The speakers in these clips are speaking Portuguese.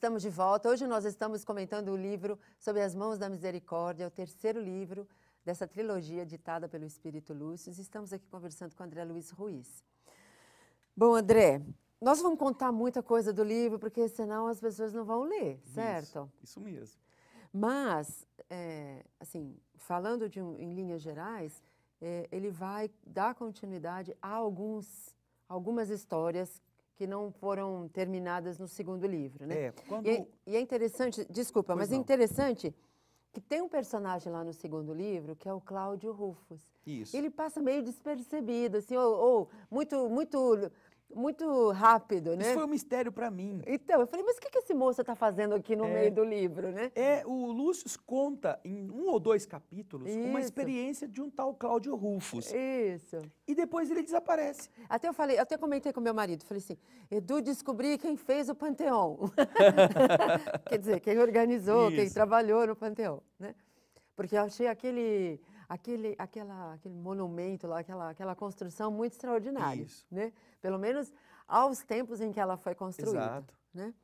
Estamos de volta. Hoje nós estamos comentando o livro Sobre as Mãos da Misericórdia, o terceiro livro dessa trilogia ditada pelo Espírito Lúcio. Estamos aqui conversando com André Luiz Ruiz. Bom, André, nós vamos contar muita coisa do livro, porque senão as pessoas não vão ler, certo? Isso, isso mesmo. Mas, é, assim, falando de, em linhas gerais, é, ele vai dar continuidade a alguns, algumas histórias que não foram terminadas no segundo livro, né? É, quando... e, é e é interessante, desculpa, pois mas é interessante que tem um personagem lá no segundo livro que é o Cláudio Rufus. Isso. Ele passa meio despercebido, assim, ou, ou muito, muito muito rápido, né? Isso foi um mistério para mim. Então, eu falei, mas o que, que esse moço está fazendo aqui no é, meio do livro, né? É, o Lúcio conta em um ou dois capítulos Isso. uma experiência de um tal Cláudio Rufus. Isso. E depois ele desaparece. Até eu falei, até comentei com meu marido, falei assim, Edu, descobri quem fez o Panteão. Quer dizer, quem organizou, Isso. quem trabalhou no Panteão, né? Porque eu achei aquele aquele, aquela, aquele monumento lá, aquela, aquela construção muito extraordinária. Isso. Né? Pelo menos aos tempos em que ela foi construída. Exato. Né?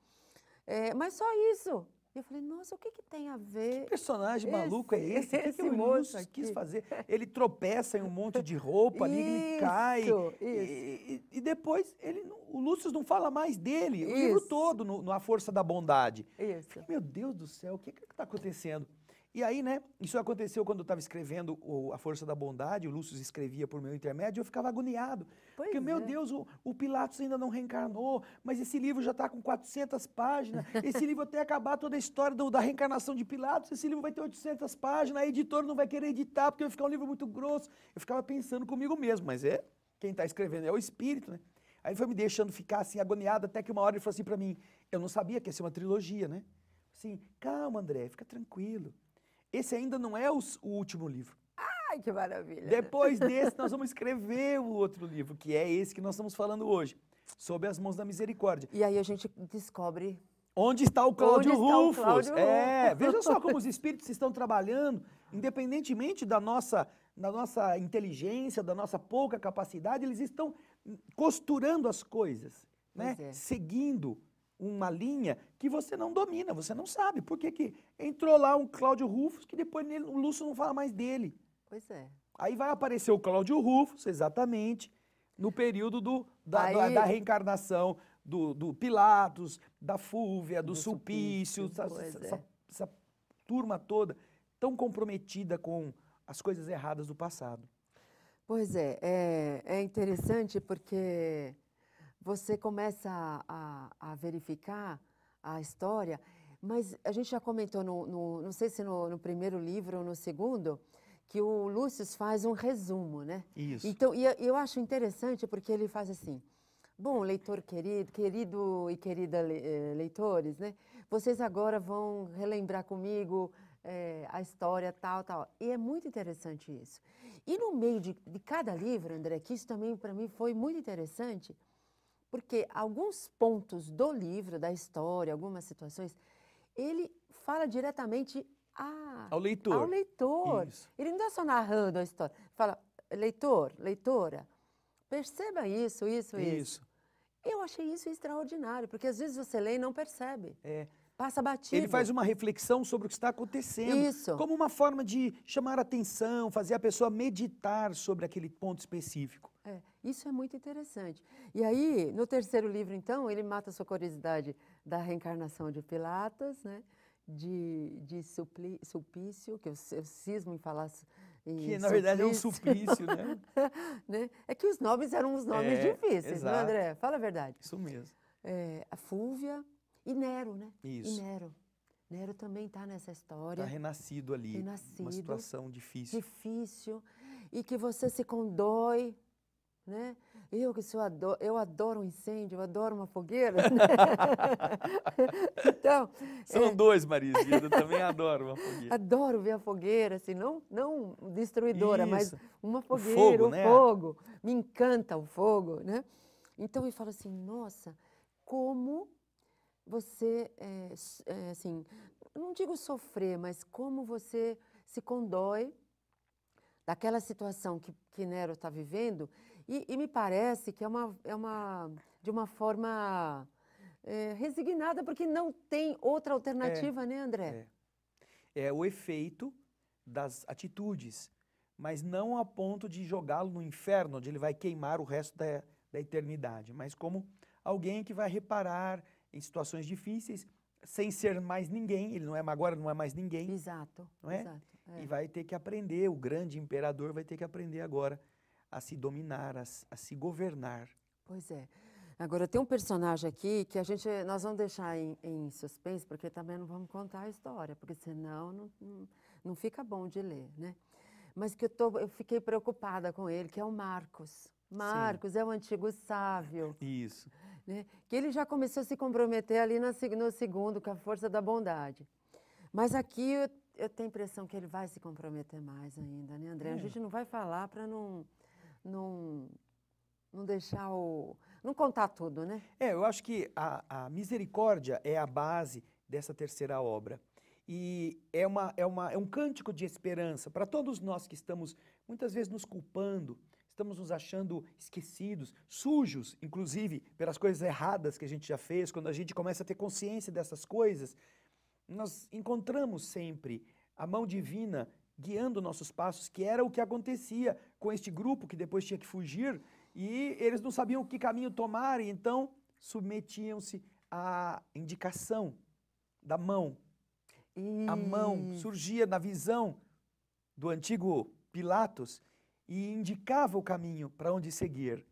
É, mas só isso. E eu falei, nossa, o que, que tem a ver? Que personagem esse, maluco é esse? O que, que o moço aqui? quis fazer? Ele tropeça em um monte de roupa ali, ele cai. Isso. E, e, e, depois ele, o Lúcio não fala mais dele, isso. o livro todo, no, no A Força da Bondade. Isso. Falei, meu Deus do céu, o que que está acontecendo? E aí, né, isso aconteceu quando eu estava escrevendo o, A Força da Bondade, o Lúcio escrevia por meu intermédio, eu ficava agoniado. Pois porque, é. meu Deus, o, o, Pilatos ainda não reencarnou, mas esse livro já está com 400 páginas, esse livro até acabar toda a história do, da reencarnação de Pilatos, esse livro vai ter 800 páginas, a editora não vai querer editar, porque vai ficar um livro muito grosso. Eu ficava pensando comigo mesmo, mas é, quem está escrevendo é o espírito, né? Aí foi me deixando ficar assim, agoniado, até que uma hora ele falou assim para mim, eu não sabia que ia ser uma trilogia, né? Assim, calma André, fica tranquilo esse ainda não é o último livro. Ai, que maravilha! Depois desse, nós vamos escrever o outro livro, que é esse que nós estamos falando hoje, Sob as Mãos da Misericórdia. E aí a gente descobre. Onde está o Cláudio Onde Rufus? Está o Cláudio é, veja só como os espíritos estão trabalhando, independentemente da nossa, da nossa inteligência, da nossa pouca capacidade, eles estão costurando as coisas, né? É. Seguindo uma linha que você não domina, você não sabe. Por que, que entrou lá um Cláudio Rufus que depois o Lúcio não fala mais dele? Pois é. Aí vai aparecer o Cláudio Rufus, exatamente, no período do, da, Aí... da, da reencarnação do, do, Pilatos, da Fúvia, do, do Sulpício, essa, é. essa, essa turma toda tão comprometida com as coisas erradas do passado. Pois é, é, é interessante porque você começa a, a, a verificar a história, mas a gente já comentou, no, no não sei se no, no, primeiro livro ou no segundo, que o Lúcio faz um resumo, né? Isso. Então, e eu acho interessante porque ele faz assim. Bom, leitor querido, querido e querida eh, leitores, né? Vocês agora vão relembrar comigo é, a história tal, tal. E é muito interessante isso. E no meio de, de cada livro, André, que isso também para mim foi muito interessante, porque alguns pontos do livro, da história, algumas situações, ele fala diretamente a, ao leitor. Ao leitor. Ele não está só narrando a história. Fala, leitor, leitora, perceba isso, isso, isso. Isso. Eu achei isso extraordinário, porque às vezes você lê e não percebe. É. Passa batido. Ele faz uma reflexão sobre o que está acontecendo. Isso. Como uma forma de chamar atenção, fazer a pessoa meditar sobre aquele ponto específico. É, isso é muito interessante. E aí, no terceiro livro, então, ele mata a sua curiosidade da reencarnação de Pilatas, né? de, de supli, Sulpício, que eu, eu cismo em falar. Em que na suplício. verdade é um suplício, né? né? É que os nomes eram uns nomes é, difíceis, né, exato. não, André? Fala a verdade. Isso mesmo. É, a Fúvia, e Nero, né? Isso. E Nero. Nero também está nessa história. Está renascido ali. Renascido. Uma situação difícil. Difícil. E que você se condói, né? Eu que sou adoro, eu adoro um incêndio, eu adoro uma fogueira. Né? então, são é... dois, Marisa, eu também adoro uma fogueira. Adoro ver a fogueira, assim, não não destruidora, Isso. mas uma fogueira, o fogo, um né? fogo, me encanta o fogo, né? Então eu falo assim, nossa, como você, é, é, assim, não digo sofrer, mas como você se condói daquela situação que, que Nero está vivendo, e, e, me parece que é uma, é uma de uma forma é, resignada, porque não tem outra alternativa, é, né, André? É. é o efeito das atitudes, mas não a ponto de jogá-lo no inferno, onde ele vai queimar o resto da, da eternidade, mas como alguém que vai reparar, em situações difíceis, sem ser mais ninguém, ele não é agora não é mais ninguém. Exato. Não é? Exato, é? E vai ter que aprender, o grande imperador vai ter que aprender agora a se dominar, a, a se governar. Pois é. Agora tem um personagem aqui que a gente nós vamos deixar em, em suspense, porque também não vamos contar a história, porque senão não, não, fica bom de ler, né? Mas que eu, tô, eu fiquei preocupada com ele, que é o Marcos. Marcos Sim. é o antigo sábio. Isso né? que ele já começou a se comprometer ali no segundo, com a força da bondade. Mas aqui eu, eu, tenho a impressão que ele vai se comprometer mais ainda, né, André? A é. gente não vai falar para não, não, não deixar o. não contar tudo, né? É, eu acho que a, a misericórdia é a base dessa terceira obra. E é, uma, é, uma, é um cântico de esperança para todos nós que estamos muitas vezes nos culpando, estamos nos achando esquecidos, sujos, inclusive pelas coisas erradas que a gente já fez, quando a gente começa a ter consciência dessas coisas, nós encontramos sempre a mão divina guiando nossos passos, que era o que acontecia com este grupo que depois tinha que fugir e eles não sabiam que caminho tomar, e então submetiam-se à indicação da mão. A mão surgia na visão do antigo Pilatos e indicava o caminho para onde seguir.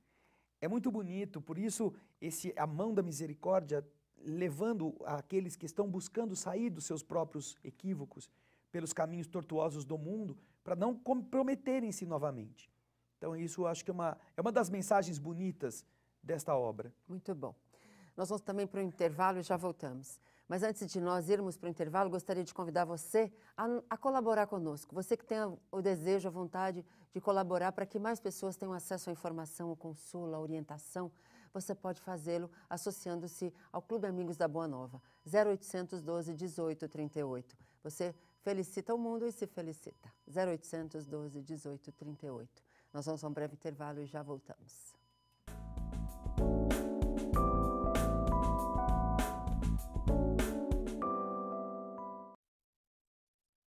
É muito bonito, por isso esse a mão da misericórdia levando aqueles que estão buscando sair dos seus próprios equívocos pelos caminhos tortuosos do mundo para não comprometerem-se novamente. Então isso acho que é uma, é uma das mensagens bonitas desta obra. Muito bom. Nós vamos também para o intervalo e já voltamos. Mas antes de nós irmos para o intervalo, gostaria de convidar você a, a, colaborar conosco. Você que tem o desejo, a vontade de colaborar para que mais pessoas tenham acesso à informação, ao consolo, à orientação, você pode fazê-lo associando-se ao Clube Amigos da Boa Nova, 0812 1838. Você felicita o mundo e se felicita. 0812 1838. Nós vamos a um breve intervalo e já voltamos.